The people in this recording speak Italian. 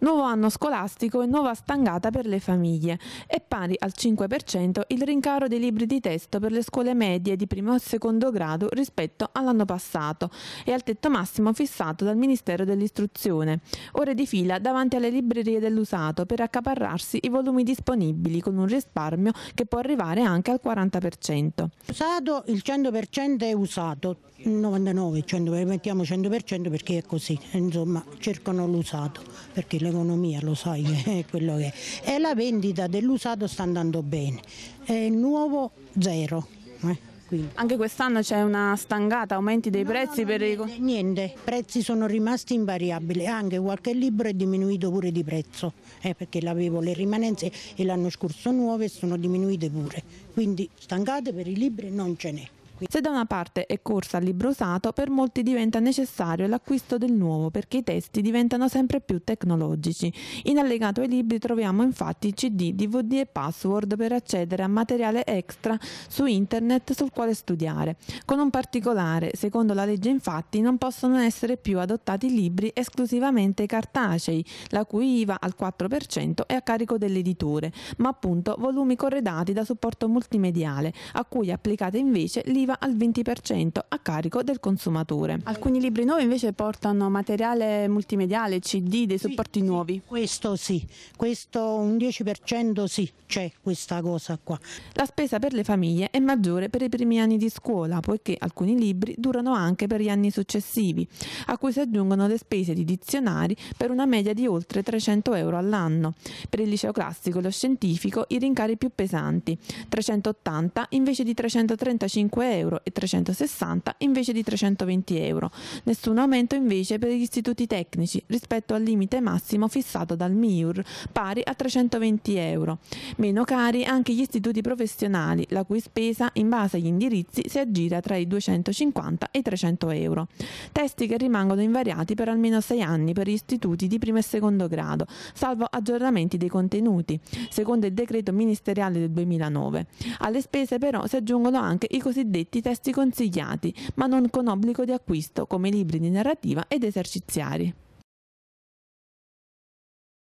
Nuovo anno scolastico e nuova stangata per le famiglie. È pari al 5% il rincaro dei libri di testo per le scuole medie di primo e secondo grado rispetto all'anno passato e al tetto massimo fissato dal Ministero dell'Istruzione. Ore di fila davanti alle librerie dell'usato per accaparrarsi i volumi disponibili con un risparmio che può arrivare anche al 40%. Usato il 100% è usato, 99, 100, mettiamo 100% perché è così, insomma cercano l'usato perché le l'economia, lo sai che è quello che è. E la vendita dell'usato sta andando bene, e il nuovo zero. Eh. Anche quest'anno c'è una stangata, aumenti dei no, prezzi? No, per niente, i... niente, i prezzi sono rimasti invariabili, anche qualche libro è diminuito pure di prezzo, eh, perché l'avevo le rimanenze e l'anno scorso nuove sono diminuite pure, quindi stangate per i libri non ce n'è. Se da una parte è corsa al libro usato, per molti diventa necessario l'acquisto del nuovo perché i testi diventano sempre più tecnologici. In allegato ai libri troviamo infatti CD, DVD e password per accedere a materiale extra su internet sul quale studiare. Con un particolare, secondo la legge infatti, non possono essere più adottati libri esclusivamente cartacei, la cui IVA al 4% è a carico dell'editore, ma appunto volumi corredati da supporto multimediale, a cui applicate invece l'IVA dell'IVA al 20% a carico del consumatore. Alcuni libri nuovi invece portano materiale multimediale, CD, dei supporti sì, nuovi. Questo sì, questo un 10% sì, c'è questa cosa qua. La spesa per le famiglie è maggiore per i primi anni di scuola, poiché alcuni libri durano anche per gli anni successivi, a cui si aggiungono le spese di dizionari per una media di oltre 300 euro all'anno. Per il liceo classico e lo scientifico i rincari più pesanti, 380 invece di 335 euro euro e 360 invece di 320 euro. Nessun aumento invece per gli istituti tecnici rispetto al limite massimo fissato dal MIUR, pari a 320 euro. Meno cari anche gli istituti professionali, la cui spesa in base agli indirizzi si aggira tra i 250 e i 300 euro. Testi che rimangono invariati per almeno 6 anni per gli istituti di primo e secondo grado, salvo aggiornamenti dei contenuti, secondo il decreto ministeriale del 2009. Alle spese però si aggiungono anche i cosiddetti scritti testi consigliati, ma non con obbligo di acquisto, come libri di narrativa ed eserciziari.